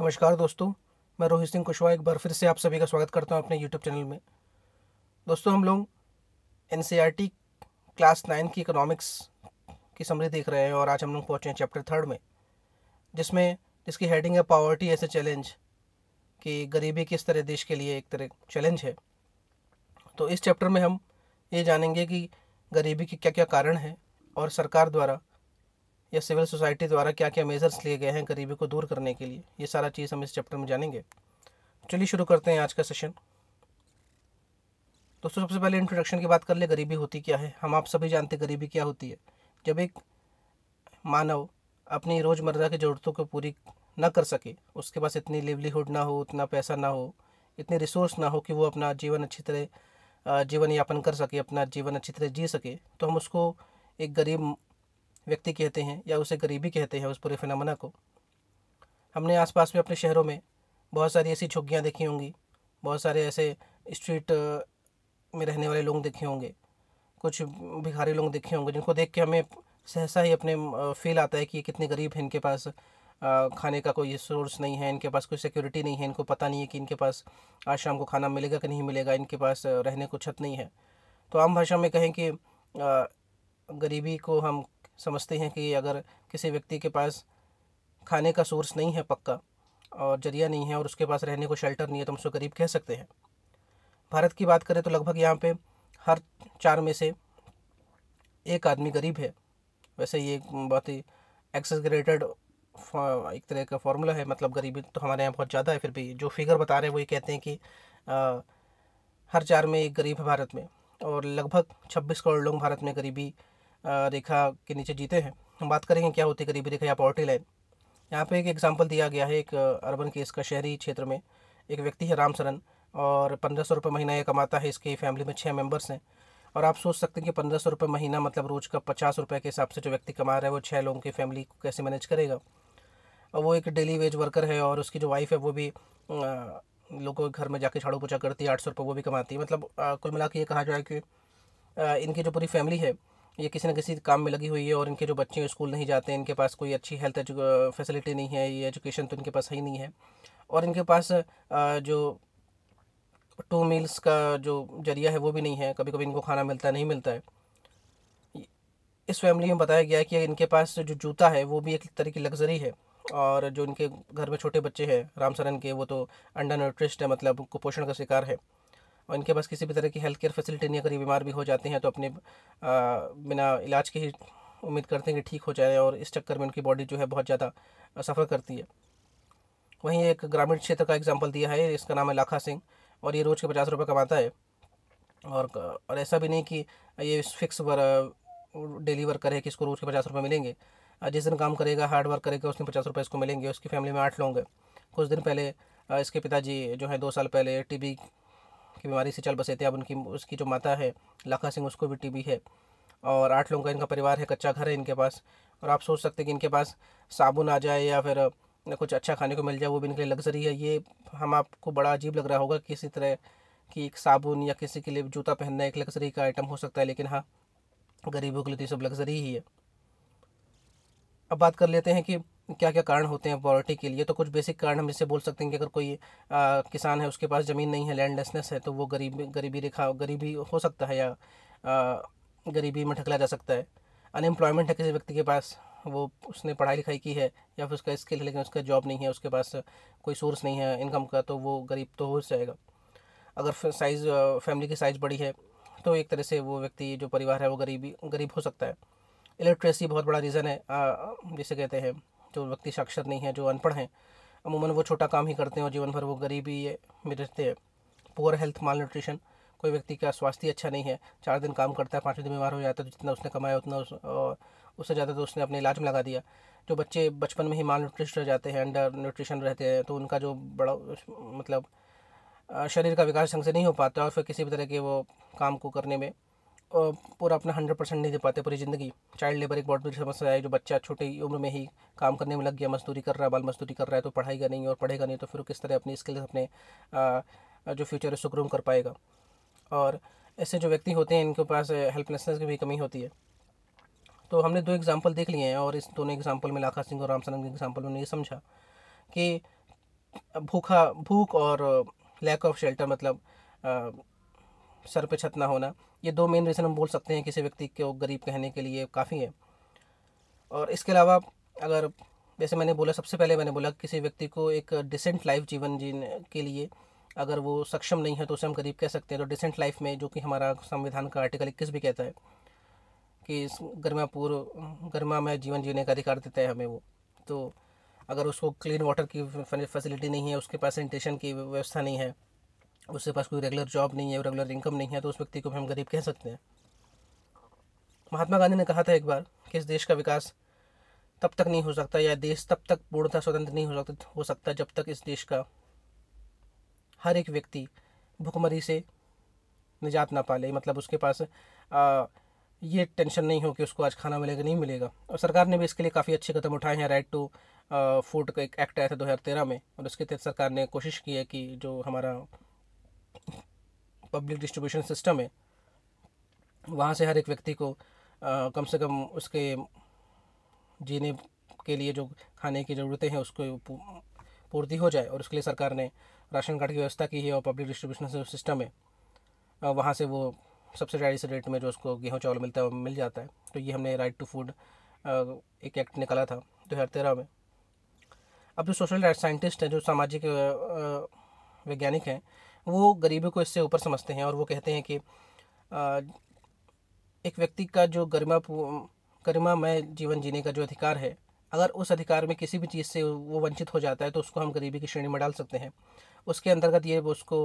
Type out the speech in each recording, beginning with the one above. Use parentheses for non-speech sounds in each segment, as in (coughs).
नमस्कार दोस्तों मैं रोहित सिंह कुशवाहा एक बार फिर से आप सभी का स्वागत करता हूं अपने यूट्यूब चैनल में दोस्तों हम लोग एन क्लास नाइन की इकोनॉमिक्स की समरी देख रहे हैं और आज हम लोग पहुँचे हैं चैप्टर थर्ड में जिसमें जिसकी हेडिंग है पावर्टी एस ए चैलेंज कि गरीबी किस तरह देश के लिए एक तरह चैलेंज है तो इस चैप्टर में हम ये जानेंगे कि गरीबी के क्या क्या कारण हैं और सरकार द्वारा या सिविल सोसाइटी द्वारा क्या क्या मेजर्स लिए गए हैं गरीबी को दूर करने के लिए ये सारा चीज़ हम इस चैप्टर में जानेंगे चलिए शुरू करते हैं आज का सेशन दोस्तों सबसे पहले इंट्रोडक्शन की बात कर ले गरीबी होती क्या है हम आप सभी जानते गरीबी क्या होती है जब एक मानव अपनी रोज़मर्रा की ज़रूरतों को पूरी ना कर सके उसके पास इतनी लिवलीहुड ना हो उतना पैसा ना हो इतने रिसोर्स ना हो कि वो अपना जीवन अच्छी तरह जीवन यापन कर सके अपना जीवन अच्छी तरह जी सके तो हम उसको एक गरीब व्यक्ति कहते हैं या उसे गरीबी कहते हैं उस पूरे फिनमना को हमने आसपास में अपने शहरों में बहुत सारी ऐसी झुग्गियाँ देखी होंगी बहुत सारे ऐसे स्ट्रीट में रहने वाले लोग देखे होंगे कुछ भिखारी लोग देखे होंगे जिनको देख के हमें सहसा ही अपने फील आता है कि कितने गरीब हैं इनके पास खाने का कोई सोर्स नहीं है इनके पास कोई सिक्योरिटी नहीं है इनको पता नहीं है कि इनके पास आज शाम को खाना मिलेगा कि नहीं मिलेगा इनके पास रहने को छत नहीं है तो आम भाषा में कहें कि गरीबी को हम समझते हैं कि अगर किसी व्यक्ति के पास खाने का सोर्स नहीं है पक्का और जरिया नहीं है और उसके पास रहने को शेल्टर नहीं है तो हम उसको गरीब कह सकते हैं भारत की बात करें तो लगभग यहाँ पे हर चार में से एक आदमी गरीब है वैसे ये बहुत ही एक्सग्रेटेड एक तरह का फॉर्मूला है मतलब गरीबी तो हमारे यहाँ बहुत ज़्यादा है फिर भी जो फिगर बता रहे हैं वो ये कहते हैं कि आ, हर चार में एक गरीब है भारत में और लगभग छब्बीस करोड़ लोग भारत में गरीबी रेखा के नीचे जीते हैं हम बात करेंगे क्या होती है गरीबी रेखा या पॉवर्टी लाइन यहाँ पे एक एग्जाम्पल दिया गया है एक अर्बन केस का शहरी क्षेत्र में एक व्यक्ति है राम सरन और पंद्रह सौ रुपये महीना ये कमाता है इसके फैमिली में छः मेंबर्स हैं और आप सोच सकते हैं कि पंद्रह सौ रुपये महीना मतलब रोज़ का पचास रुपये के हिसाब से जो व्यक्ति कमा रहा है वो छः लोगों की फैमिली को कैसे मैनेज करेगा और वो एक डेली वेज वर्कर है और उसकी जो वाइफ है वो भी लोगों के घर में जाके झाड़ू पोछा करती है आठ सौ रुपये वो भी कमाती है मतलब कुल मिला के ये कहा जाए कि इनकी जो पूरी फैमिली है ये किसी न किसी काम में लगी हुई है और इनके जो बच्चे हैं स्कूल नहीं जाते इनके पास कोई अच्छी हेल्थ एजु फैसिलिटी नहीं है ये एजुकेशन तो इनके पास ही नहीं है और इनके पास जो टू मील्स का जो जरिया है वो भी नहीं है कभी कभी इनको खाना मिलता है नहीं मिलता है इस फैमिली में बताया गया है कि इनके पास जो जूता है वो भी एक तरह की लग्जरी है और जो इनके घर में छोटे बच्चे हैं रामसरन के वो तो अंडर न्यूट्रिस्ट है मतलब कुपोषण का शिकार है और इनके पास किसी भी तरह की हेल्थ केयर फैसिलिटी नहीं अगर ये बीमार भी हो जाते हैं तो अपने बिना इलाज के ही उम्मीद करते हैं कि ठीक हो जाए और इस चक्कर में उनकी बॉडी जो है बहुत ज़्यादा सफ़र करती है वहीं एक ग्रामीण क्षेत्र का एग्जाम्पल दिया है इसका नाम है लाखा सिंह और ये रोज़ के पचास रुपये कमाता है और और ऐसा भी नहीं कि ये फिक्स वर डेली वर्क करे कि इसको रोज़ के पचास रुपये मिलेंगे जिस दिन काम करेगा हार्ड वर्क करेगा दिन पचास रुपये इसको मिलेंगे उसकी फैमिली में आठ लोग हैं कुछ दिन पहले इसके पिताजी जो है दो साल पहले टीबी की बीमारी से चल बसे थे अब उनकी उसकी जो माता है लाखा सिंह उसको भी टीबी है और आठ लोगों का इनका परिवार है कच्चा घर है इनके पास और आप सोच सकते हैं कि इनके पास साबुन आ जाए या फिर कुछ अच्छा खाने को मिल जाए वो भी इनके लिए लग्जरी है ये हम आपको बड़ा अजीब लग रहा होगा किसी तरह कि एक साबुन या किसी के लिए जूता पहनना एक लग्जरी का आइटम हो सकता है लेकिन हाँ गरीबों के लिए तो ये सब लग्जरी ही है अब बात कर लेते हैं कि क्या क्या कारण होते हैं पॉवर्टी के लिए तो कुछ बेसिक कारण हम जैसे बोल सकते हैं कि अगर कोई आ, किसान है उसके पास ज़मीन नहीं है लैंडलेसनेस है तो वो गरीब गरीबी रेखा गरीबी हो सकता है या आ, गरीबी में ठकला जा सकता है अनएम्प्लॉयमेंट है किसी व्यक्ति के पास वो उसने पढ़ाई लिखाई की है या फिर उसका स्किल है लेकिन उसका जॉब नहीं है उसके पास कोई सोर्स नहीं है इनकम का तो वो गरीब तो हो जाएगा अगर साइज़ फैमिली की साइज़ बड़ी है तो एक तरह से वो व्यक्ति जो परिवार है वो गरीबी गरीब हो सकता है इलेक्ट्रेसी बहुत बड़ा रीज़न है जिसे कहते हैं जो तो व्यक्ति साक्षर नहीं है जो अनपढ़ हैं अमूमन वो छोटा काम ही करते हैं और जीवन भर वो गरीबी में रहते हैं पुअर हेल्थ माल न्यूट्रिशन कोई व्यक्ति का स्वास्थ्य अच्छा नहीं है चार दिन काम करता है पाँचवें दिन बीमार हो जाता है तो जितना उसने कमाया उतना उस उससे ज़्यादा तो उसने अपने इलाज में लगा दिया जो बच्चे बचपन में ही माल न्यूट्रिश रह जाते हैं अंडर न्यूट्रिशन रहते हैं तो उनका जो बड़ा मतलब शरीर का विकास ढंग से नहीं हो पाता और फिर किसी भी तरह के वो काम को करने में पूरा अपना हंड्रेड परसेंट नहीं दे पाते पूरी ज़िंदगी चाइल्ड लेबर एक बहुत बड़ी समस्या है जो बच्चा छोटी उम्र में ही काम करने में लग गया मजदूरी कर रहा है बाल मजदूरी कर रहा है तो का नहीं और पढ़ेगा नहीं तो फिर किस तरह अपनी स्किल्स अपने जो फ्यूचर है सुग्रूम कर पाएगा और ऐसे जो व्यक्ति होते हैं इनके पास हेल्पलेसनेस की भी कमी होती है तो हमने दो एग्जाम्पल देख लिए हैं और इस दोनों एग्जाम्पल में लाखा सिंह और राम सरंग के एग्जाम्पल में ये समझा कि भूखा भूख और लैक ऑफ शेल्टर मतलब सर पे छत ना होना ये दो मेन रीज़न हम बोल सकते हैं किसी व्यक्ति को गरीब कहने के लिए काफ़ी है और इसके अलावा अगर जैसे मैंने बोला सबसे पहले मैंने बोला किसी व्यक्ति को एक डिसेंट लाइफ जीवन जीने के लिए अगर वो सक्षम नहीं है तो उसे हम गरीब कह सकते हैं तो डिसेंट लाइफ में जो कि हमारा संविधान का आर्टिकल इक्कीस भी कहता है कि गर्मा पूर्व गर्मा में जीवन जीने का अधिकार देता है हमें वो तो अगर उसको क्लीन वाटर की फैसिलिटी नहीं है उसके पास सैनिटेशन की व्यवस्था नहीं है उसके पास कोई रेगुलर जॉब नहीं है रेगुलर इनकम नहीं है तो उस व्यक्ति को भी हम गरीब कह सकते हैं महात्मा गांधी ने कहा था एक बार कि इस देश का विकास तब तक नहीं हो सकता या देश तब तक पूर्णतः स्वतंत्र नहीं हो सकता हो सकता जब तक इस देश का हर एक व्यक्ति भुखमरी से निजात ना पा ले मतलब उसके पास आ, ये टेंशन नहीं हो कि उसको आज खाना मिलेगा नहीं मिलेगा और सरकार ने भी इसके लिए काफ़ी अच्छे कदम उठाए हैं राइट टू फूड का एक एक्ट आया था दो हज़ार तेरह में और उसके तहत सरकार ने कोशिश की है कि जो हमारा पब्लिक डिस्ट्रीब्यूशन सिस्टम है वहाँ से हर एक व्यक्ति को आ, कम से कम उसके जीने के लिए जो खाने की ज़रूरतें हैं उसको पूर्ति हो जाए और उसके लिए सरकार ने राशन कार्ड की व्यवस्था की है और पब्लिक डिस्ट्रीब्यूशन सिस्टम है वहाँ से वो सब्सिडाइज रेट में जो उसको गेहूँ चावल मिलता है वो मिल जाता है तो ये हमने राइट टू फूड एक एक्ट निकाला था दो हज़ार तेरह में अब जो सोशल साइंटिस्ट हैं जो सामाजिक वैज्ञानिक हैं वो गरीबी को इससे ऊपर समझते हैं और वो कहते हैं कि एक व्यक्ति का जो गरिमा गरिमामय जीवन जीने का जो अधिकार है अगर उस अधिकार में किसी भी चीज़ से वो वंचित हो जाता है तो उसको हम गरीबी की श्रेणी में डाल सकते हैं उसके अंतर्गत ये उसको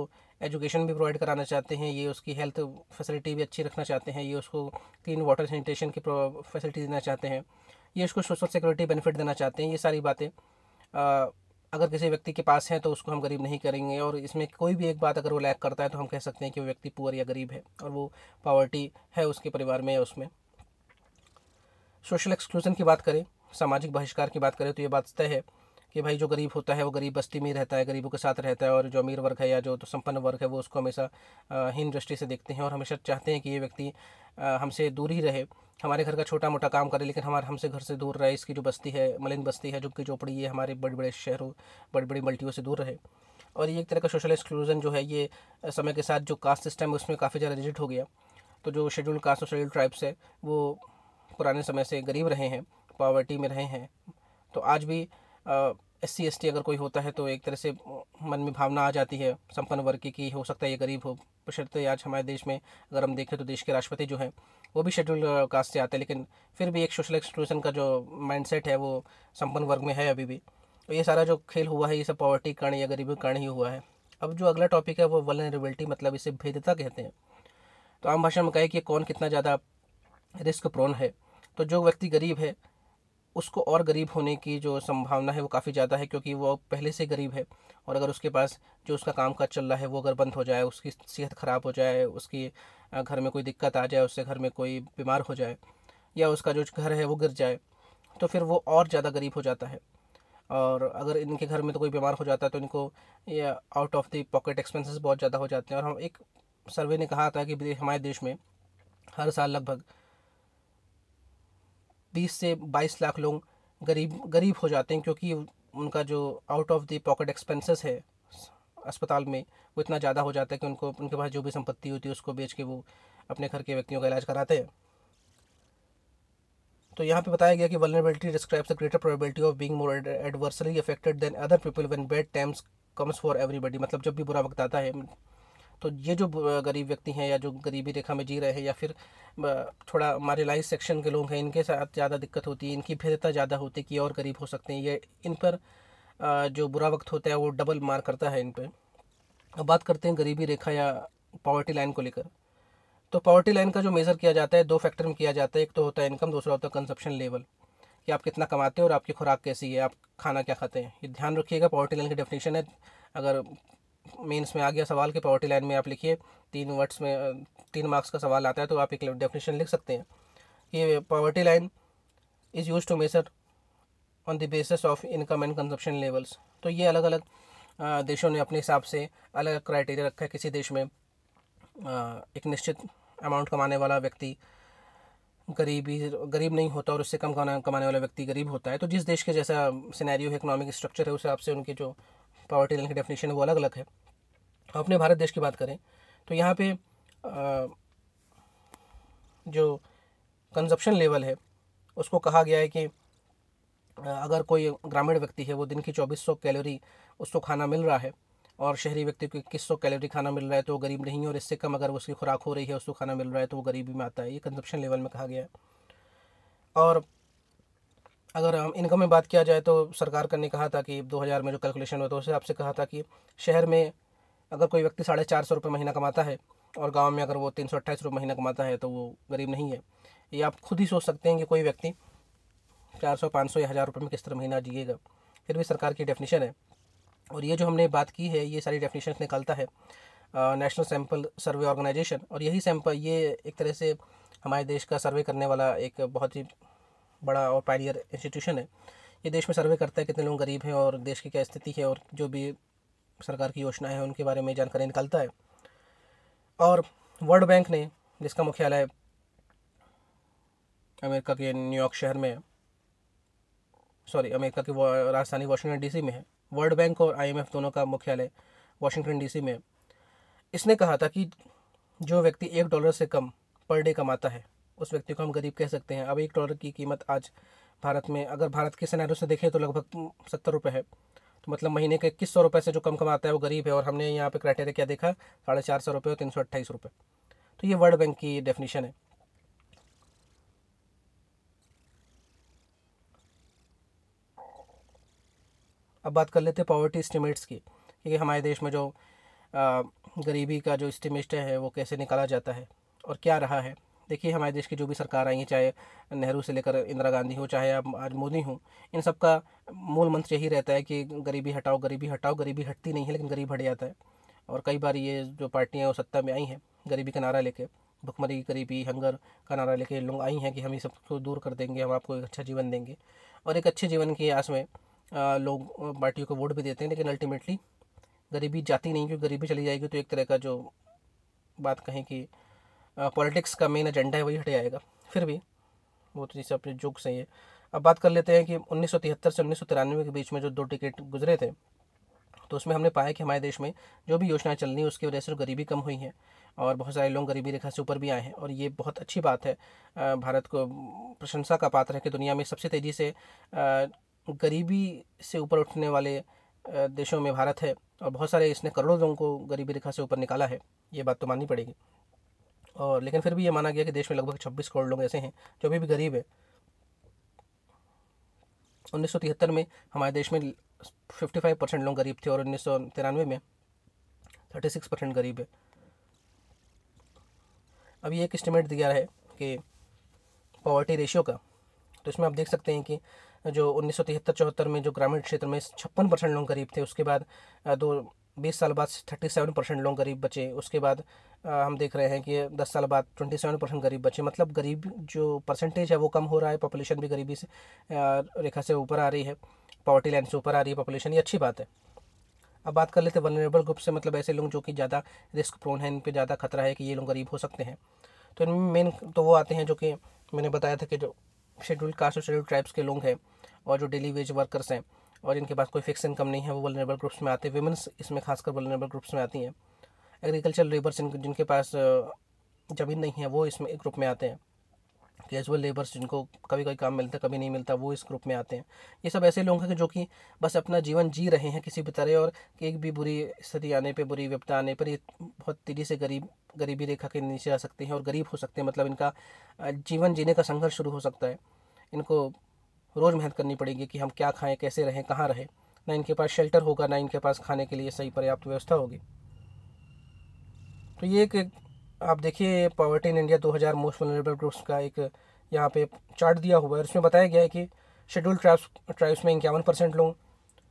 एजुकेशन भी प्रोवाइड कराना चाहते हैं ये उसकी हेल्थ फैसिलिटी भी अच्छी रखना चाहते हैं ये उसको क्लीन वाटर सैनिटेशन की फैसिलिटी देना चाहते हैं ये उसको सोशल सिक्योरिटी बेनिफिट देना चाहते हैं ये सारी बातें अगर किसी व्यक्ति के पास है तो उसको हम गरीब नहीं करेंगे और इसमें कोई भी एक बात अगर वो लैक करता है तो हम कह सकते हैं कि वो व्यक्ति पुअर या गरीब है और वो पावर्टी है उसके परिवार में या उसमें सोशल एक्सक्लूजन की बात करें सामाजिक बहिष्कार की बात करें तो ये बात तय है कि भाई जो गरीब होता है वो गरीब बस्ती में रहता है गरीबों के साथ रहता है और जो अमीर वर्ग है या जो तो संपन्न वर्ग है वो उसको हमेशा हीन दृष्टि से देखते हैं और हमेशा चाहते हैं कि ये व्यक्ति हमसे दूर ही रहे हमारे घर का छोटा मोटा काम करे लेकिन हमारे हमसे घर से दूर रहे इसकी जो बस्ती है मलिन बस्ती है जो कि झोपड़ी है हमारे बड़े बड़े शहरों बड़ी बड़ी मल्टियों से दूर रहे और ये एक तरह का सोशल एक्सक्लूजन जो है ये समय के साथ जो कास्ट सिस्टम है उसमें काफ़ी ज़्यादा रिजिट हो गया तो जो शेड्यूल कास्ट और शेड्यूल ट्राइब्स है वो पुराने समय से गरीब रहे हैं पावर्टी में रहे हैं तो आज भी एस सी एस टी अगर कोई होता है तो एक तरह से मन में भावना आ जाती है संपन्न वर्ग की कि हो सकता है ये गरीब हो बशर्ते आज हमारे देश में अगर हम देखें तो देश के राष्ट्रपति जो हैं वो भी शेड्यूल कास्ट से आते हैं लेकिन फिर भी एक सोशल एक्सक्लूजन का जो माइंडसेट है वो संपन्न वर्ग में है अभी भी तो ये सारा जो खेल हुआ है ये सब पॉवर्टी कारण या गरीबी कारण ही हुआ है अब जो अगला टॉपिक है वो वलनरेबिलिटी मतलब इसे भेदता कहते हैं तो आम भाषा में कहे कि कौन कितना ज़्यादा रिस्क प्रोन है तो जो व्यक्ति गरीब है उसको और गरीब होने की जो संभावना है वो काफ़ी ज़्यादा है क्योंकि वो पहले से गरीब है और अगर उसके पास जो उसका काम काज चल रहा है वो अगर बंद हो जाए उसकी सेहत ख़राब हो जाए उसकी घर में कोई दिक्कत आ जाए उससे घर में कोई बीमार हो जाए या उसका जो घर है वो गिर जाए तो फिर वो और ज़्यादा गरीब हो जाता है और अगर इनके घर में तो कोई बीमार हो जाता है तो इनको या out of the pocket expenses बहुत ज़्यादा हो जाते हैं और हम एक सर्वे ने कहा था कि हमारे देश में हर साल लगभग बीस से बाईस लाख लोग गरीब गरीब हो जाते हैं क्योंकि उनका जो out of the pocket expenses है अस्पताल में वो इतना ज़्यादा हो जाता है कि उनको उनके पास जो भी संपत्ति होती है उसको बेच के वो अपने घर के व्यक्तियों का इलाज कराते हैं तो यहाँ पे बताया गया कि vulnerability describes the greater probability of being more adversely affected than other people when bad times comes for everybody मतलब जब भी बुरा वक्त आता है तो ये जो गरीब व्यक्ति हैं या जो गरीबी रेखा में जी रहे हैं या फिर थोड़ा मारिलाइज सेक्शन के लोग हैं इनके साथ ज़्यादा दिक्कत होती है इनकी भेदता ज़्यादा होती है कि और गरीब हो सकते हैं ये इन पर जो बुरा वक्त होता है वो डबल मार करता है इन पर अब बात करते हैं गरीबी रेखा या पॉवर्टी लाइन को लेकर तो पॉवर्टी लाइन का जो मेज़र किया जाता है दो फैक्टर में किया जाता है एक तो होता है इनकम दूसरा होता है कंजप्शन लेवल कि आप कितना कमाते हैं और आपकी खुराक कैसी है आप खाना क्या खाते हैं ये ध्यान रखिएगा पॉवर्टी लाइन की डेफिनेशन है अगर मीन्स में आ गया सवाल के पॉवर्टी लाइन में आप लिखिए तीन वर्ड्स में तीन मार्क्स का सवाल आता है तो आप एक डेफिनेशन लिख सकते हैं कि poverty line is use to measure on the basis of income and consumption levels तो ये अलग अलग देशों ने अपने हिसाब से अलग अलग क्राइटेरिया रखा है किसी देश में एक निश्चित अमाउंट कमाने वाला व्यक्ति गरीबी गरीब नहीं होता और उससे कम कमाने कमाने वाला व्यक्ति गरीब होता है तो जिस देश के जैसा सिनेरियो है इकोनॉमिक स्ट्रक्चर है उस हिसाब से उनके जो पावर्टी लाइन की डेफिनेशन है वो अलग अलग है अपने भारत देश की बात करें तो यहाँ पे जो कंजप्शन लेवल है उसको कहा गया है कि अगर कोई ग्रामीण व्यक्ति है वो दिन की 2400 कैलोरी उसको खाना मिल रहा है और शहरी व्यक्ति को इक्कीस सौ कैलोरी खाना मिल रहा है तो वो गरीब नहीं है और इससे कम अगर उसकी खुराक हो रही है उसको खाना मिल रहा है तो वो गरीबी में आता है ये कंजप्शन लेवल में कहा गया है और अगर हम इनकम में बात किया जाए तो सरकार का ने कहा था कि 2000 में जो कैलकुलेशन हुआ तो उस हिसाब से कहा था कि शहर में अगर कोई व्यक्ति साढ़े चार सौ रुपये महीना कमाता है और गांव में अगर वो तीन सौ अट्ठाईस रुपये महीना कमाता है तो वो गरीब नहीं है ये आप खुद ही सोच सकते हैं कि कोई व्यक्ति चार सौ पाँच सौ या हज़ार रुपये में किस तरह महीना जिएगा फिर भी सरकार की डेफिनेशन है और ये जो हमने बात की है ये सारी डेफिनेशन निकलता है नेशनल सैम्पल सर्वे ऑर्गेनाइजेशन और यही सैम्पल ये एक तरह से हमारे देश का सर्वे करने वाला एक बहुत ही बड़ा और पायलियर इंस्टीट्यूशन है ये देश में सर्वे करता है कितने लोग गरीब हैं और देश की क्या स्थिति है और जो भी सरकार की योजनाएं हैं उनके बारे में जानकारी निकालता है और वर्ल्ड बैंक ने जिसका मुख्यालय अमेरिका के न्यूयॉर्क शहर में है सॉरी अमेरिका की राजधानी वाशिंगटन डीसी में है वर्ल्ड बैंक और आईएमएफ दोनों का मुख्यालय वाशिंगटन डीसी में है इसने कहा था कि जो व्यक्ति एक डॉलर से कम पर डे कमाता है उस व्यक्ति को हम गरीब कह सकते हैं अब एक डॉलर की कीमत आज भारत में अगर भारत के सनारों से देखें तो लगभग सत्तर रुपये है तो मतलब महीने के इक्कीस सौ रुपये से जो कम कमाता है वो गरीब है और हमने यहाँ पे क्राइटेरिया क्या देखा साढ़े चार सौ रुपये और तीन सौ अट्ठाईस रुपये तो ये वर्ल्ड बैंक की डेफिनेशन है अब बात कर लेते हैं पॉवर्टी इस्टीमेट्स की क्योंकि हमारे देश में जो गरीबी का जो इस्टीमेट है वो कैसे निकाला जाता है और क्या रहा है देखिए हमारे देश की जो भी सरकार आई है चाहे नेहरू से लेकर इंदिरा गांधी हो चाहे आप आज मोदी हों इन सब का मूल मंत्र यही रहता है कि गरीबी हटाओ गरीबी हटाओ गरीबी हटती नहीं है लेकिन गरीब हट जाता है और कई बार ये जो पार्टियाँ वो सत्ता में आई हैं गरीबी का नारा लेके भुखमरी गरीबी हंगर का नारा लेके लोग आई हैं कि हम ये सबको दूर कर देंगे हम आपको एक अच्छा जीवन देंगे और एक अच्छे जीवन की आस में लोग पार्टियों को वोट भी देते हैं लेकिन अल्टीमेटली गरीबी जाती नहीं क्योंकि गरीबी चली जाएगी तो एक तरह का जो बात कहें कि पॉलिटिक्स का मेन एजेंडा है वही हटे जाएगा फिर भी वो तो जैसे अपने जोक सही है अब बात कर लेते हैं कि उन्नीस से उन्नीस के बीच में जो दो टिकट गुजरे थे तो उसमें हमने पाया कि हमारे देश में जो भी योजनाएं चल रही हैं उसकी वजह से तो गरीबी कम हुई है और बहुत सारे लोग गरीबी रेखा से ऊपर भी आए हैं और ये बहुत अच्छी बात है भारत को प्रशंसा का पात्र है कि दुनिया में सबसे तेज़ी से गरीबी से ऊपर उठने वाले देशों में भारत है और बहुत सारे इसने करोड़ों लोगों को गरीबी रेखा से ऊपर निकाला है ये बात तो माननी पड़ेगी और लेकिन फिर भी ये माना गया कि देश में लगभग छब्बीस करोड़ लोग ऐसे हैं जो अभी भी गरीब है उन्नीस में हमारे देश में 55 परसेंट लोग गरीब थे और उन्नीस में 36 परसेंट गरीब है अब ये एक इस्टीमेट दिया है कि पॉवर्टी रेशियो का तो इसमें आप देख सकते हैं कि जो उन्नीस सौ में जो ग्रामीण क्षेत्र में छप्पन परसेंट लोग गरीब थे उसके बाद दो बीस साल बाद थर्टी सेवन परसेंट लोग गरीब बचे उसके बाद हम देख रहे हैं कि दस साल बाद ट्वेंटी सेवन परसेंट गरीब बचे मतलब गरीब जो परसेंटेज है वो कम हो रहा है पॉपुलेशन भी गरीबी से रेखा से ऊपर आ रही है पॉवर्टी लाइन से ऊपर आ रही है पॉपुलेशन ये अच्छी बात है अब बात कर लेते हैं वनरेबल ग्रुप से मतलब ऐसे लोग जो कि ज़्यादा रिस्क प्रोन है इन पर ज़्यादा खतरा है कि ये लोग गरीब हो सकते हैं तो इनमें मेन तो वो आते हैं जो कि मैंने बताया था कि जो शेड्यूल कास्ट और शेड्यूल ट्राइब्स के लोग हैं और जो डेली वेज वर्कर्स हैं और इनके पास कोई फिक्स इनकम नहीं है वो वलनेबल ग्रुप्स में आते हैं वुमेंस इसमें खासकर वलनेबल ग्रुप्स में आती हैं एग्रीकल्चर लेबर्स जिन जिनके पास जमीन नहीं है वो इसमें ग्रुप में आते हैं कैजुअल लेबर्स जिनको कभी कोई काम मिलता कभी नहीं मिलता वो इस ग्रुप में आते हैं ये सब ऐसे लोग हैं जो कि बस अपना जीवन जी रहे हैं किसी भी तरह और एक भी बुरी स्थिति आने पर बुरी विपदा आने पर ये बहुत तेज़ी से गरीब गरीबी रेखा के नीचे आ सकते हैं और गरीब हो सकते हैं मतलब इनका जीवन जीने का संघर्ष शुरू हो सकता है इनको रोज़ मेहनत करनी पड़ेगी कि हम क्या खाएं कैसे रहें कहाँ रहें ना इनके पास शेल्टर होगा ना इनके पास खाने के लिए सही पर्याप्त व्यवस्था होगी तो ये एक आप देखिए poverty in India 2000 most vulnerable groups का एक यहाँ पे चार्ट दिया हुआ है उसमें बताया गया है कि शेड्यूल ट्राइब्स ट्राइब्स में इक्यावन परसेंट लोग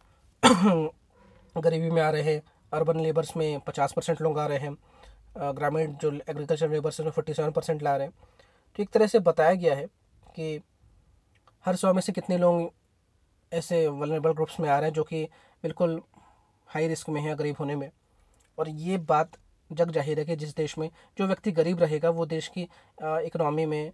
(coughs) गरीबी में आ रहे हैं अर्बन लेबर्स में पचास परसेंट लोग आ रहे हैं ग्रामीण जो एग्रीकल्चर लेबर्स हैं फोर्टी सेवन परसेंट ला रहे हैं तो एक तरह से बताया गया है कि हर सौ में से कितने लोग ऐसे वलनेबल ग्रुप्स में आ रहे हैं जो कि बिल्कुल हाई रिस्क में है गरीब होने में और ये बात जग जाहिर है कि जिस देश में जो व्यक्ति गरीब रहेगा वो देश की इकनॉमी में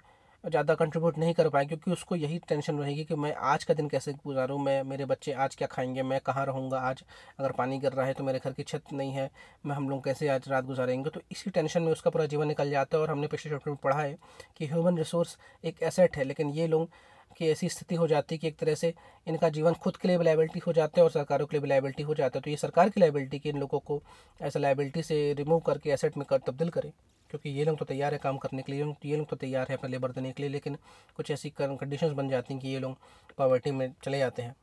ज़्यादा कंट्रीब्यूट नहीं कर पाएगा क्योंकि उसको यही टेंशन रहेगी कि मैं आज का दिन कैसे गुजारूँ मैं मेरे बच्चे आज क्या खाएंगे मैं कहाँ रहूँगा आज अगर पानी गिर रहा है तो मेरे घर की छत नहीं है मैं हम लोग कैसे आज रात गुजारेंगे तो इसी टेंशन में उसका पूरा जीवन निकल जाता है और हमने पिछले चैप्टर में पढ़ा है कि ह्यूमन रिसोर्स एक एसेट है लेकिन ये लोग कि ऐसी स्थिति हो जाती है कि एक तरह से इनका जीवन खुद के लिए भी लाइबिलिटी हो जाता है और सरकारों के लिए भी लाइबिलिटी हो जाता है तो ये सरकार की लाइबिलिटी कि इन लोगों को ऐसा लाइबिलिटी से रिमूव करके एसेट में कर तब्दील करें क्योंकि ये लोग तो तैयार है काम करने के लिए ये लोग तो तैयार है अपना लेबर देने के लिए लेकिन कुछ ऐसी कंडीशंस बन जाती हैं कि ये लोग पॉवर्टी में चले जाते हैं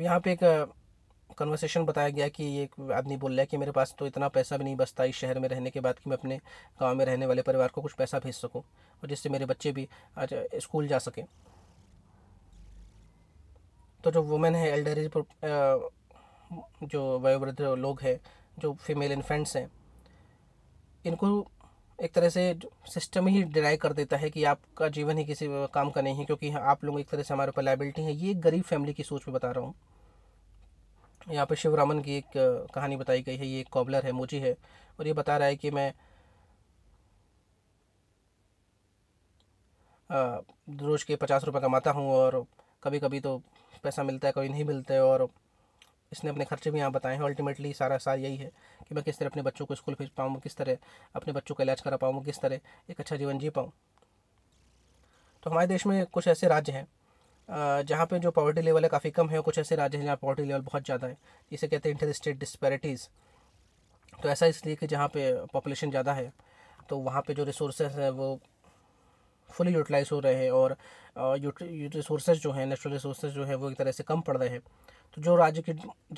यहाँ पे एक कन्वर्सेशन बताया गया कि ये आदमी बोल रहा है कि मेरे पास तो इतना पैसा भी नहीं बचता इस शहर में रहने के बाद कि मैं अपने गांव में रहने वाले परिवार को कुछ पैसा भेज सकूं और जिससे मेरे बच्चे भी आज स्कूल जा सकें तो जो वुमेन है एल्डर एज जो वयोवृद्ध लोग हैं जो फीमेल इन्फेंट्स हैं इनको एक तरह से सिस्टम ही डिनाई कर देता है कि आपका जीवन ही किसी काम का नहीं है क्योंकि हाँ, आप लोग एक तरह से हमारे ऊपर लाइबिलिटी है ये गरीब फैमिली की सोच में बता रहा हूँ यहाँ पर शिव रामन की एक कहानी बताई गई है ये एक कॉबलर है मोची है और ये बता रहा है कि मैं रोज़ के पचास रुपये कमाता हूँ और कभी कभी तो पैसा मिलता है कभी नहीं मिलता है और इसने अपने खर्चे भी यहाँ बताए हैं अल्टीमेटली सारा सार यही है कि मैं किस तरह अपने बच्चों को स्कूल भेज पाऊँ किस तरह अपने बच्चों का इलाज करा पाऊँ किस तरह एक अच्छा जीवन जी पाऊँ तो हमारे देश में कुछ ऐसे राज्य हैं जहाँ पे जो पॉवर्टी लेवल है काफ़ी कम है कुछ ऐसे राज्य हैं जहाँ पॉवर्टी लेवल बहुत ज़्यादा है जिसे कहते हैं इंटर स्टेट डिस्पैरिटीज़ तो ऐसा इसलिए कि जहाँ पे पॉपुलेशन ज़्यादा है तो वहाँ पे जो रिसोर्सेज हैं वो फुली यूटिलाइज हो रहे हैं और रिसोर्सेज जो हैं नेचुरल रिसोर्सेज जो है वो एक तरह से कम पड़ रहे हैं तो जो राज्य की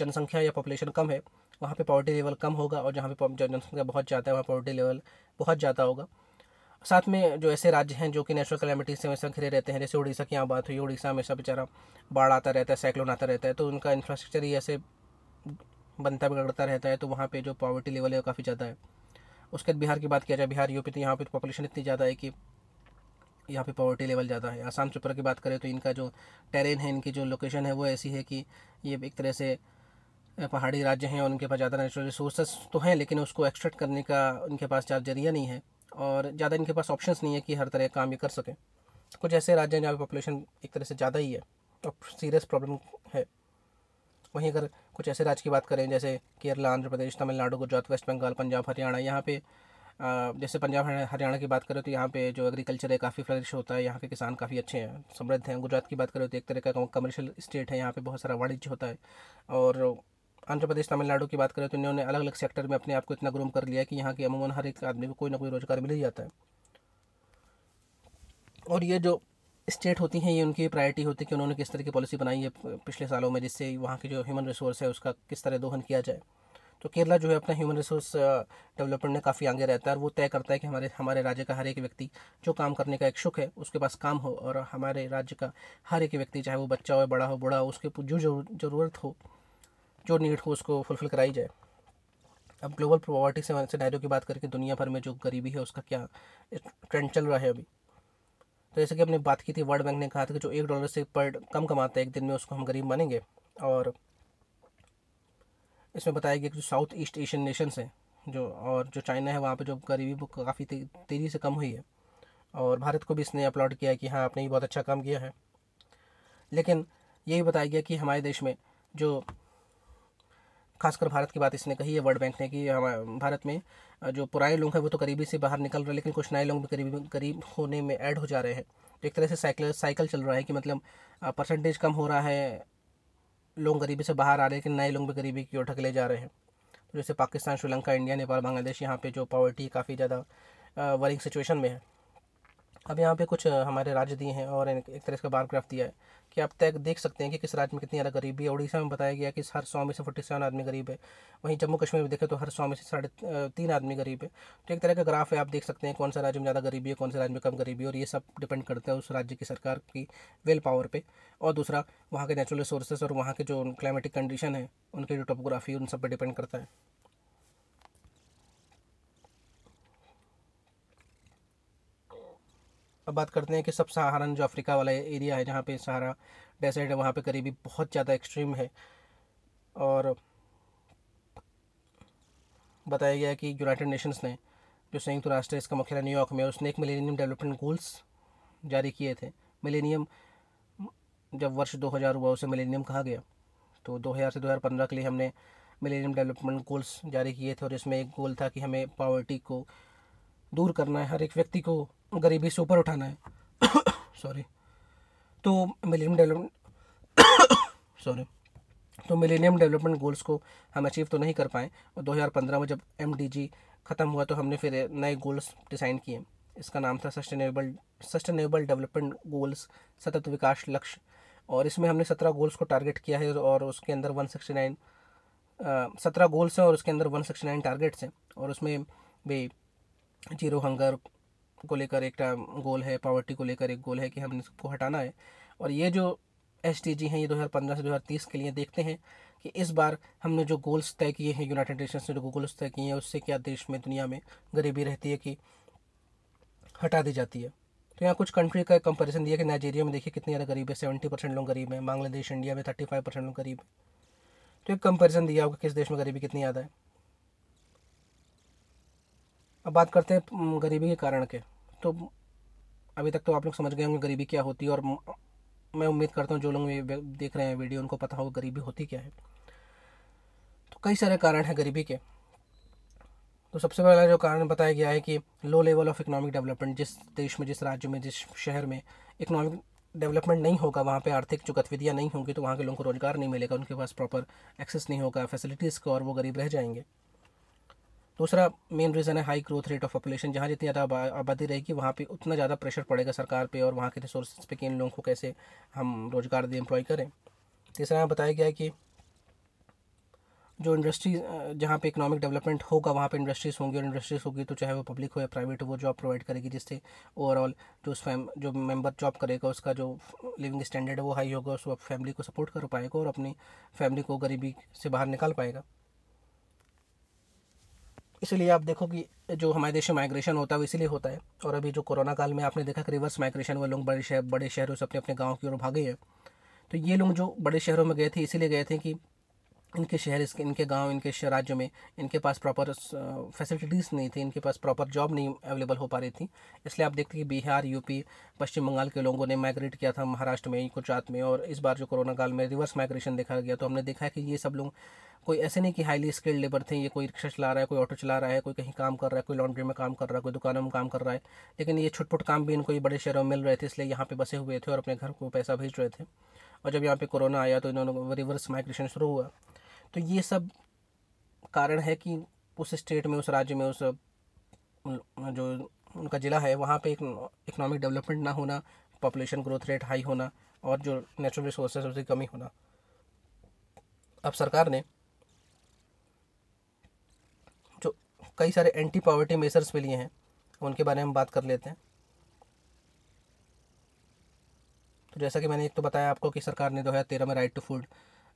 जनसंख्या या पॉपुलेशन कम है वहाँ पे पॉवर्टी लेवल कम होगा और जहाँ पे जनसंख्या बहुत ज़्यादा है वहाँ पॉवर्टी लेवल बहुत ज़्यादा होगा साथ में जो ऐसे राज्य हैं जो कि नेचुरल कैलामिटी से हमेशा घिरे रहते हैं जैसे उड़ीसा की यहाँ बात हुई उड़ीसा हमेशा बेचारा बाढ़ आता रहता है साइक्लोन आता रहता है तो उनका इंफ्रास्ट्रक्चर ही ऐसे बनता बिगड़ता रहता है तो वहाँ पर जो पॉवर्टी लेवल है वो काफ़ी ज़्यादा है उसके बाद बिहार की बात किया जाए बिहार यूपी तो यहाँ पर पॉपुलेशन तो इतनी ज़्यादा है कि यहाँ पे पॉवर्टी लेवल ज़्यादा है आसाम त्रिपुरा की बात करें तो इनका जो टेरेन है इनकी जो लोकेशन है वो ऐसी है कि ये एक तरह से पहाड़ी राज्य हैं और उनके पास ज़्यादा नेचुरल रिसोर्सेज तो हैं लेकिन उसको एक्सट्रैक्ट करने का उनके पास ज़्यादा जरिया नहीं है और ज़्यादा इनके पास ऑप्शंस नहीं है कि हर तरह का काम ये कर सकें कुछ ऐसे राज्य हैं जहाँ पॉपुलेशन एक तरह से ज़्यादा ही है और सीरियस प्रॉब्लम है वहीं अगर कुछ ऐसे राज्य की बात करें जैसे केरला आंध्र प्रदेश तमिलनाडु गुजरात वेस्ट बंगाल पंजाब हरियाणा यहाँ पे जैसे पंजाब हरियाणा की बात करें तो यहाँ पे जो एग्रीकल्चर है काफ़ी फ्लरिश होता है यहाँ के किसान काफ़ी अच्छे हैं समृद्ध हैं गुजरात की बात करें तो एक तरह का कमर्शियल स्टेट है यहाँ पे बहुत सारा वाणिज्य होता है और आंध्र प्रदेश तमिलनाडु की बात करें तो इन्होंने अलग अलग सेक्टर में अपने आप को इतना ग्रूम कर लिया कि यहाँ के अमूमन हर एक आदमी को कोई ना कोई रोज़गार मिल ही जाता है और ये जो स्टेट होती हैं ये उनकी प्रायोरिटी होती है कि उन्होंने किस तरह की पॉलिसी बनाई है पिछले सालों में जिससे वहाँ की जो ह्यूमन रिसोर्स है उसका किस तरह दोहन किया जाए तो केरला जो है अपना ह्यूमन रिसोर्स डेवलपमेंट में काफ़ी आगे रहता है और वो तय करता है कि हमारे हमारे राज्य का हर एक व्यक्ति जो काम करने का इच्छुक है उसके पास काम हो और हमारे राज्य का हर एक व्यक्ति चाहे वो बच्चा हो बड़ा हो बूढ़ा हो उसके जो जरूरत हो जो नीड हो उसको फुलफ़िल कराई जाए अब ग्लोबल प्रॉवर्टी से डायरों की बात करके दुनिया भर में जो गरीबी है उसका क्या ट्रेंड चल रहा है अभी तो जैसे कि हमने बात की थी वर्ल्ड बैंक ने कहा था कि जो एक डॉलर से पर कम कमाता है एक दिन में उसको हम गरीब मानेंगे और इसमें बताया गया कि जो साउथ ईस्ट एशियन नेशंस हैं जो और जो चाइना है वहाँ पे जो गरीबी वो काफ़ी ते, तेज़ी से कम हुई है और भारत को भी इसने अपलोड किया कि हाँ आपने ये बहुत अच्छा काम किया है लेकिन यही बताया गया कि हमारे देश में जो खासकर भारत की बात इसने कही है वर्ल्ड बैंक ने कि हमारे भारत में जो पुराने लोग हैं वो तो करीबी से बाहर निकल रहे हैं लेकिन कुछ नए लोग भी करीब करीब होने में ऐड हो जा रहे हैं तो एक तरह से साइकिल साइकिल चल रहा है कि मतलब परसेंटेज कम हो रहा है लोग गरीबी से बाहर आ रहे हैं लेकिन नए लोग भी गरीबी की ओर ढकले जा रहे हैं तो जैसे पाकिस्तान श्रीलंका इंडिया नेपाल बांग्लादेश यहाँ पे जो पॉवर्टी काफ़ी ज़्यादा वर्किंग सिचुएशन में है अब यहाँ पे कुछ हमारे राज्य दिए हैं और एक तरह का बारग्राफ दिया है कि आप तय देख सकते हैं कि किस राज्य में कितनी ज़्यादा गरीबी है उड़ीसा में बताया गया कि हर सौ में से फोर्टी सेवन आदमी गरीब है वहीं जम्मू कश्मीर में देखें तो हर सौ में से साढ़े तीन आदमी गरीब है तो एक तरह का ग्राफ है आप देख सकते हैं कौन सा राज्य में ज़्यादा गरीबी है कौन से राज्य में कम गरीबी है और ये सब डिपेंड करता है उस राज्य की सरकार की वेल पावर पर और दूसरा वहाँ के नेचुरल रिसोर्सेज और वहाँ के जो क्लाइमेटिक कंडीशन है उनकी जो टोपोग्राफी उन सब पर डिपेंड करता है अब बात करते हैं कि सब सहारन जो अफ्रीका वाला एरिया है जहाँ पे सहारा डेजर्ट है वहाँ पे करीबी बहुत ज़्यादा एक्सट्रीम है और बताया गया कि यूनाइटेड नेशंस ने जो संयुक्त राष्ट्र इसका मुख्यालय न्यूयॉर्क में उसने एक मिलेनियम डेवलपमेंट गोल्स जारी किए थे मिलेनियम जब वर्ष 2000 हुआ उसे मिलेनियम कहा गया तो 2000 से 2015 के लिए हमने मिलेनियम डेवलपमेंट गोल्स जारी किए थे और इसमें एक गोल था कि हमें पावर्टी को दूर करना है हर एक व्यक्ति को गरीबी से ऊपर उठाना है सॉरी (coughs) तो मिलेनियम डेवलपमेंट सॉरी तो मिलेनियम डेवलपमेंट गोल्स को हम अचीव तो नहीं कर पाए और 2015 में जब एम ख़त्म हुआ तो हमने फिर नए गोल्स डिज़ाइन किए इसका नाम था सस्टेनेबल सस्टेनेबल डेवलपमेंट गोल्स सतत विकास लक्ष्य और इसमें हमने सत्रह गोल्स को टारगेट किया है और उसके अंदर वन सिक्सटी नाइन सत्रह गोल्स हैं और उसके अंदर वन सिक्सटी नाइन टारगेट्स हैं और उसमें भी जीरो हंगर को लेकर एक गोल है पॉवर्टी को लेकर एक गोल है कि हमने इसको हटाना है और ये जो एस हैं ये 2015 से 2030 के लिए देखते हैं कि इस बार हमने जो गोल्स तय किए हैं यूनाइटेड नेशंस ने जो गोल्स तय किए हैं उससे क्या देश में दुनिया में गरीबी रहती है कि हटा दी जाती है तो यहाँ कुछ कंट्री का कंपेरिजन दिया कि नाइजीरिया में देखिए कितनी ज़्यादा गरीब है सेवेंटी परसेंट लोग गरीब हैं बांग्लादेश इंडिया में थर्टी फाइव परसेंट लोग गरीब हैं तो एक कंपेरिज़न दिया होगा किस देश में गरीबी कितनी ज़्यादा है अब बात करते हैं गरीबी के कारण के तो अभी तक तो आप लोग समझ गए होंगे गरीबी क्या होती है और मैं उम्मीद करता हूँ जो लोग ये देख रहे हैं वीडियो उनको पता होगा गरीबी होती क्या है तो कई सारे कारण हैं गरीबी के तो सबसे पहला जो कारण बताया गया है कि low level of economic development जिस देश में जिस राज्य में जिस शहर में इकोनॉमिक डेवलपमेंट नहीं होगा वहाँ पे आर्थिक जो गतिविधियाँ नहीं होंगी तो वहाँ के लोगों को रोज़गार नहीं मिलेगा उनके पास प्रॉपर एक्सेस नहीं होगा फैसिलिटीज़ का और वो गरीब रह जाएंगे दूसरा मेन रीज़न है high growth rate of population जहाँ जितनी ज़्यादा आबादी रहेगी वहाँ पे उतना ज़्यादा प्रेशर पड़ेगा सरकार पे और वहाँ के रिसोर्सेज पे कि इन लोगों को कैसे हम रोज़गार दें एम्प्लॉय करें तीसरा यहाँ बताया गया है कि जो इंडस्ट्री जहाँ पे इकोनॉमिक डेवलपमेंट होगा वहाँ पे इंडस्ट्रीज़ होंगी और इंडस्ट्रीज़ होगी तो चाहे वो पब्लिक हो या प्राइवेट हो वो जॉब प्रोवाइड करेगी जिससे ओवरऑल जो फैम जो मेंबर जॉब करेगा उसका जो लिविंग स्टैंडर्ड है वो हाई होगा उस फैमिली को सपोर्ट कर पाएगा और अपनी फैमिली को गरीबी से बाहर निकाल पाएगा इसीलिए आप देखो कि जो हमारे देश में माइग्रेशन होता है वो इसीलिए होता है और अभी जो कोरोना काल में आपने देखा कि रिवर्स माइग्रेशन वो लोग बड़े शहर बड़े शहरों से अपने अपने गाँव की ओर भागे हैं तो ये लोग जो बड़े शहरों में गए थे इसीलिए गए थे कि इनके शहर इसके इनके गांव इनके राज्यों में इनके पास प्रॉपर फैसिलिटीज़ uh, नहीं थी इनके पास प्रॉपर जॉब नहीं अवेलेबल हो पा रही थी इसलिए आप देखते हैं कि बिहार यूपी पश्चिम बंगाल के लोगों ने माइग्रेट किया था महाराष्ट्र में गुजरात में और इस बार जो कोरोना काल में रिवर्स माइग्रेशन देखा गया तो हमने देखा है कि ये सब लोग कोई ऐसे नहीं कि हाईली स्किल्ड लेबर थे ये कोई रिक्शा चला रहा है कोई ऑटो चला रहा है कोई कहीं काम कर रहा है कोई लॉन्ड्री में काम कर रहा है कोई दुकानों में काम कर रहा है लेकिन ये छुटपुट काम भी इनको ये बड़े शहरों में मिल रहे थे इसलिए यहाँ पे बसे हुए थे और अपने घर को पैसा भेज रहे थे और जब यहाँ पे कोरोना आया तो इन्होंने रिवर्स माइग्रेशन शुरू हुआ तो ये सब कारण है कि उस स्टेट में उस राज्य में उस जो उनका ज़िला है वहाँ पे एक इकोनॉमिक डेवलपमेंट ना होना पॉपुलेशन ग्रोथ रेट हाई होना और जो नेचुरल रिसोर्सेज उसकी कमी होना अब सरकार ने जो कई सारे एंटी पॉवर्टी मेजर्स भी लिए हैं उनके बारे में हम बात कर लेते हैं तो जैसा कि मैंने एक तो बताया आपको कि सरकार ने दो हजार तेरह में राइट टू फूड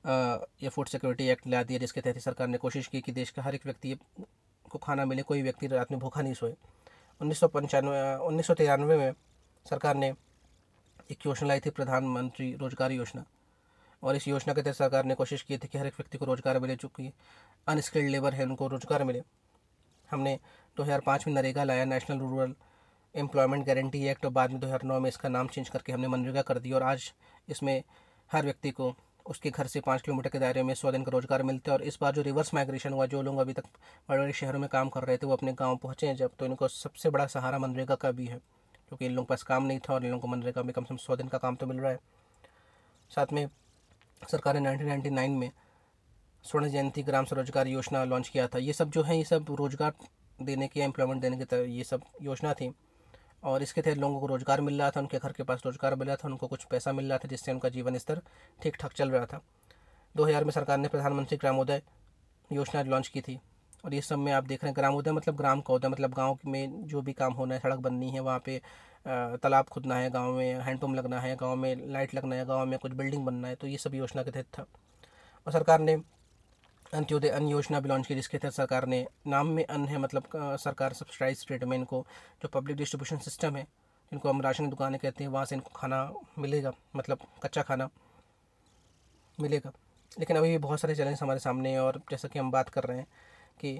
या फूड सिक्योरिटी एक्ट ला दिया जिसके तहत सरकार ने कोशिश की कि देश का हर एक व्यक्ति को खाना मिले कोई व्यक्ति रात में भूखा नहीं सोए उन्नीस सौ पंचानवे उन्नीस सौ तिरानवे में सरकार ने एक योजना लाई थी प्रधानमंत्री रोजगार योजना और इस योजना के तहत सरकार ने कोशिश की थी कि हर एक व्यक्ति को रोजगार मिले चूँकि अनस्किल्ड लेबर है उनको रोजगार मिले हमने 2005 में नरेगा लाया national rural employment guarantee act और बाद में 2009 में इसका नाम चेंज करके हमने मनरेगा कर दिया और आज इसमें हर व्यक्ति को उसके घर से पाँच किलोमीटर के दायरे में सौ दिन का रोजगार मिलता है और इस बार जो रिवर्स माइग्रेशन हुआ जो लोग अभी तक बड़े बड़े शहरों में काम कर रहे थे वो अपने गाँव पहुँचे जब तो इनको सबसे बड़ा सहारा मनरेगा का भी है क्योंकि इन लोगों के पास काम नहीं था और इन लोगों को मनरेगा में कम से कम सौ दिन का काम तो मिल रहा है साथ में सरकार ने नाइनटीन में स्वर्ण जयंती ग्राम स्वरोजगार योजना लॉन्च किया था ये सब जो है ये सब रोजगार देने के एम्प्लॉयमेंट देने के ये सब योजना थी और इसके तहत लोगों को रोज़गार मिल रहा था उनके घर के पास रोज़गार मिल रहा था उनको कुछ पैसा मिल रहा था जिससे उनका जीवन स्तर ठीक ठाक चल रहा था हज़ार में सरकार ने प्रधानमंत्री ग्रामोदय योजना लॉन्च की थी और ये सब में आप देख रहे हैं ग्रामोदय मतलब ग्राम का होता है मतलब गाँव में जो भी काम होना है सड़क बननी है वहाँ पे तालाब खुदना है गाँव में हैंडपम्प लगना है गाँव में लाइट लगना है गाँव में कुछ बिल्डिंग बनना है तो ये सब योजना के तहत था और सरकार ने अंत्योदय अन्न योजना भी लॉन्च की जिसके तहत सरकार ने नाम में अन्न है मतलब सरकार सब्सिडाइज रेट में इनको जो पब्लिक डिस्ट्रीब्यूशन सिस्टम है जिनको हम राशन की दुकानें कहते हैं वहाँ से इनको खाना मिलेगा मतलब कच्चा खाना मिलेगा लेकिन अभी भी बहुत सारे चैलेंज हमारे सामने हैं और जैसा कि हम बात कर रहे हैं कि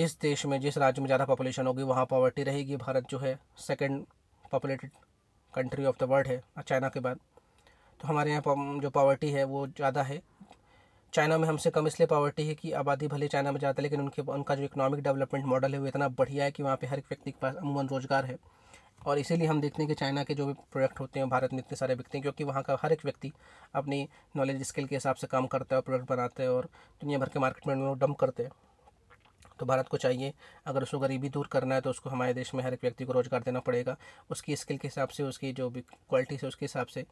जिस देश में जिस राज्य में ज़्यादा पॉपुलेशन होगी वहाँ पॉवर्टी रहेगी भारत जो है second populated country of the world है चाइना के बाद तो हमारे यहाँ जो पॉवर्टी है वो ज़्यादा है चाइना में हमसे कम इसलिए पॉवर्टी है कि आबादी भले चाइना में जाता है लेकिन उनके उनका जो इकोनॉमिक डेवलपमेंट मॉडल है वो इतना बढ़िया है कि वहाँ पे हर एक व्यक्ति के पास अमूमन रोज़गार है और इसीलिए हम देखते हैं कि चाइना के जो भी प्रोडक्ट होते हैं भारत में इतने सारे बिकते हैं क्योंकि वहाँ का हर एक व्यक्ति अपनी नॉलेज स्किल के हिसाब से काम करता है और प्रोडक्ट बनाता है और दुनिया भर के मार्केट में उन डंप करते हैं तो भारत को चाहिए अगर उसको गरीबी दूर करना है तो उसको हमारे देश में हर एक व्यक्ति को रोज़गार देना पड़ेगा उसकी स्किल के हिसाब से उसकी जो भी क्वालिटी है उसके हिसाब से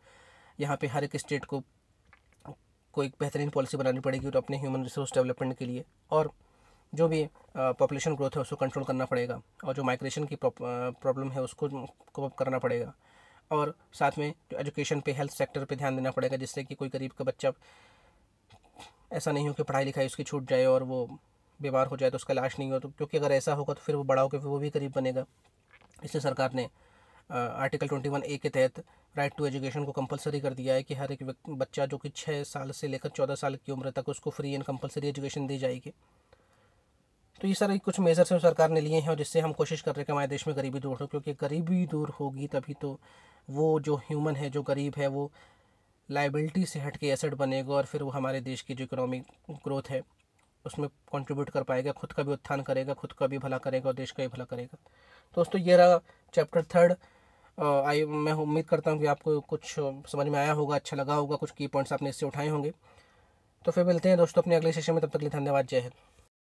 यहाँ पे हर एक स्टेट को आपको एक बेहतरीन पॉलिसी बनानी पड़ेगी तो अपने ह्यूमन रिसोर्स डेवलपमेंट के लिए और जो भी पॉपुलेशन ग्रोथ है उसको कंट्रोल करना पड़ेगा और जो माइग्रेशन की प्रॉब्लम है उसको कोप करना पड़ेगा और साथ में जो एजुकेशन पे हेल्थ सेक्टर पे ध्यान देना पड़ेगा जिससे कि कोई गरीब का बच्चा ऐसा नहीं हो कि पढ़ाई लिखाई उसकी छूट जाए और वो बीमार हो जाए तो उसका इलाज नहीं हो तो क्योंकि अगर ऐसा होगा तो फिर वो बड़ा होकर वो भी गरीब बनेगा इसलिए सरकार ने आर्टिकल ट्वेंटी वन ए के तहत राइट टू एजुकेशन को कंपलसरी कर दिया है कि हर एक बच्चा जो कि छः साल से लेकर चौदह साल की उम्र तक उसको फ्री एंड कंपलसरी एजुकेशन दी जाएगी तो ये सारे कुछ मेजर्स हम सरकार ने लिए हैं और जिससे हम कोशिश कर रहे हैं कि हमारे देश में गरीबी दूर हो क्योंकि गरीबी दूर होगी तभी तो वो जो ह्यूमन है जो गरीब है वो लाइबिलिटी से हट के एसेट बनेगा और फिर वो हमारे देश की जो इकोनॉमिक ग्रोथ है उसमें कंट्रीब्यूट कर पाएगा खुद का भी उत्थान करेगा खुद का भी भला करेगा और देश का भी भला करेगा दोस्तों ये रहा चैप्टर थर्ड आई मैं उम्मीद करता हूँ कि आपको कुछ समझ में आया होगा अच्छा लगा होगा कुछ की पॉइंट्स आपने इससे उठाए होंगे तो फिर मिलते हैं दोस्तों अपने अगले सेशन में तब तक के लिए धन्यवाद जय हिंद